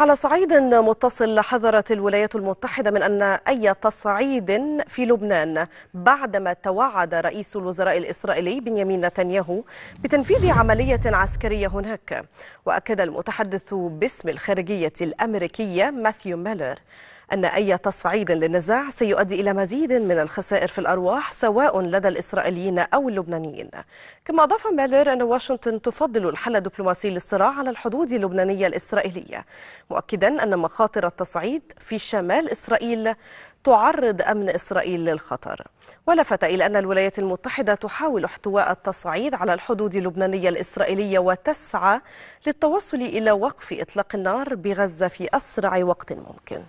على صعيد متصل حذرت الولايات المتحدة من أن أي تصعيد في لبنان بعدما توعد رئيس الوزراء الإسرائيلي بنيامين نتنياهو بتنفيذ عملية عسكرية هناك وأكد المتحدث باسم الخارجية الأمريكية ماثيو ميلر أن أي تصعيد للنزاع سيؤدي إلى مزيد من الخسائر في الأرواح سواء لدى الإسرائيليين أو اللبنانيين كما أضاف ميلر أن واشنطن تفضل الحل الدبلوماسي للصراع على الحدود اللبنانية الإسرائيلية مؤكدا أن مخاطر التصعيد في شمال إسرائيل تعرض أمن إسرائيل للخطر ولفت إلى أن الولايات المتحدة تحاول احتواء التصعيد على الحدود اللبنانية الإسرائيلية وتسعى للتوصل إلى وقف إطلاق النار بغزة في أسرع وقت ممكن